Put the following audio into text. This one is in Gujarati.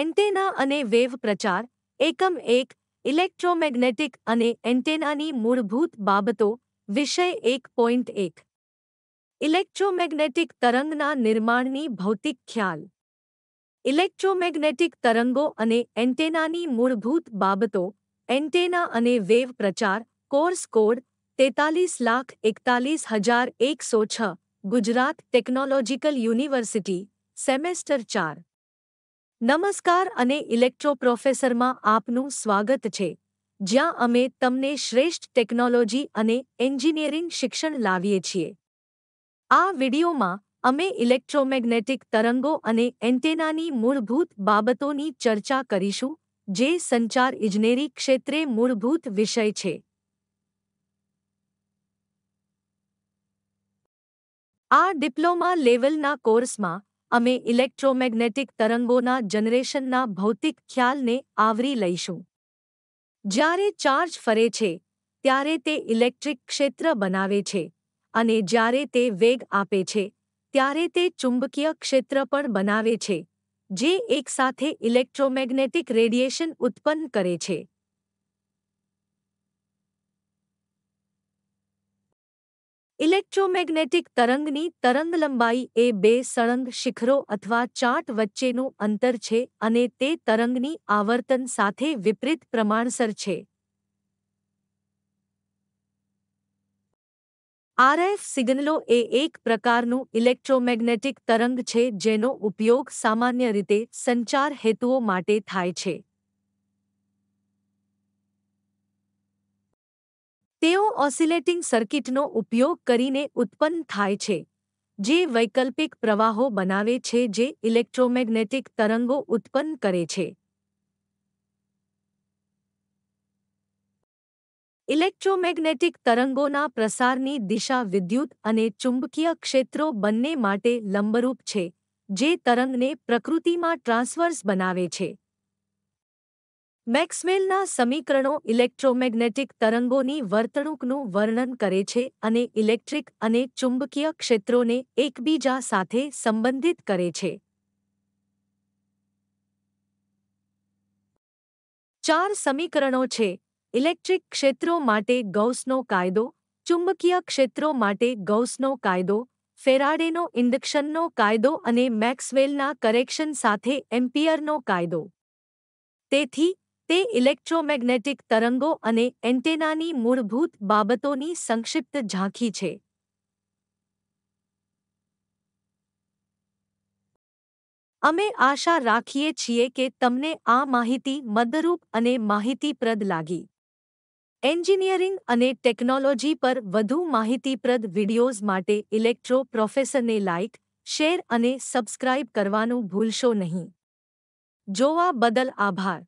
એન્ટેના અને વેવ પ્રચાર એકમ એક ઇલેક્ટ્રોમેગ્નેટિક અને એન્ટેનાની મૂળભૂત બાબતો વિષય એક પોઈન્ટ એક ઇલેક્ટ્રોમેગ્નેટિક તરંગના નિર્માણની ભૌતિક ખ્યાલ ઇલેક્ટ્રોમેગ્નેટિક તરંગો અને એન્ટેનાની મૂળભૂત બાબતો એન્ટેના અને વેવ પ્રચાર કોર્સ કોડ તેતાલીસ લાખ એકતાલીસ હજાર એકસો છ ગુજરાત ટેકનોલોજીકલ યુનિવર્સિટી સેમેસ્ટર ચાર નમસ્કાર અને ઇલેક્ટ્રો પ્રોફેસરમાં આપનું સ્વાગત છે જ્યાં અમે તમને શ્રેષ્ઠ ટેકનોલોજી અને એન્જિનિયરિંગ શિક્ષણ લાવીએ છીએ આ વિડિયોમાં અમે ઇલેક્ટ્રોમેગ્નેટિક તરંગો અને એન્ટેનાની મૂળભૂત બાબતોની ચર્ચા કરીશું જે સંચાર ઇજનેરી ક્ષેત્રે મૂળભૂત વિષય છે આ ડિપ્લોમા લેવલના કોર્સમાં અમે ઇલેક્ટ્રોમેગ્નેટિક તરંગોના જનરેશનના ભૌતિક ખ્યાલને આવરી લઈશું જ્યારે ચાર્જ ફરે છે ત્યારે તે ઇલેક્ટ્રિક ક્ષેત્ર બનાવે છે અને જ્યારે તે વેગ આપે છે ત્યારે તે ચુંબકીય ક્ષેત્ર પણ બનાવે છે જે એકસાથે ઇલેક્ટ્રોમેગ્નેટિક રેડિયેશન ઉત્પન્ન કરે છે ઇલેક્ટ્રોમેગ્નેટિક તરંગની તરંગલંબાઈ એ બે સળંગ શિખરો અથવા ચાર્ટ વચ્ચેનું અંતર છે અને તે તરંગની આવર્તન સાથે વિપરીત પ્રમાણસર છે આરએફ સિગ્નલો એ એક પ્રકારનું ઇલેક્ટ્રોમેગ્નેટિક તરંગ છે જેનો ઉપયોગ સામાન્ય રીતે સંચાર હેતુઓ માટે થાય છે તેઓ ઓસિલેટિંગ સર્કિટનો ઉપયોગ કરીને ઉત્પન્ન થાય છે જે વૈકલ્પિક પ્રવાહો બનાવે છે જે ઇલેક્ટ્રોમેગ્નેટિક તરંગો ઉત્પન્ન કરે છે ઇલેક્ટ્રોમેગ્નેટિક તરંગોના પ્રસારની દિશા વિદ્યુત અને ચુંબકીય ક્ષેત્રો બંને માટે લંબરૂપ છે જે તરંગને પ્રકૃતિમાં ટ્રાન્સવર્સ બનાવે છે મેક્સવેલના સમીકરણો ઇલેક્ટ્રોમેગ્નેટિક તરંગોની વર્તણૂકનું વર્ણન કરે છે અને ઇલેક્ટ્રિક અને ચુંબકીય ક્ષેત્રોને એકબીજા સાથે સંબંધિત કરે છે ચાર સમીકરણો છે ઇલેક્ટ્રિક ક્ષેત્રો માટે ગૌસનો કાયદો ચુંબકીય ક્ષેત્રો માટે ગૌસનો કાયદો ફેરાડેનો ઇન્ડક્શનનો કાયદો અને મેક્સવેલના કરેક્શન સાથે એમ્પિયરનો કાયદો તેથી તે ઇલેક્ટ્રોમેગ્નેટિક તરંગો અને એન્ટેનાની મૂળભૂત બાબતોની સંક્ષિપ્ત ઝાંખી છે અમે આશા રાખીએ છીએ કે તમને આ માહિતી મદરૂપ અને માહિતીપ્રદ લાગી એન્જિનિયરિંગ અને ટેકનોલોજી પર વધુ માહિતીપ્રદ વિડિયોઝ માટે ઇલેક્ટ્રો પ્રોફેસરને લાઇક શેર અને સબસ્ક્રાઇબ કરવાનું ભૂલશો નહીં જોવા બદલ આભાર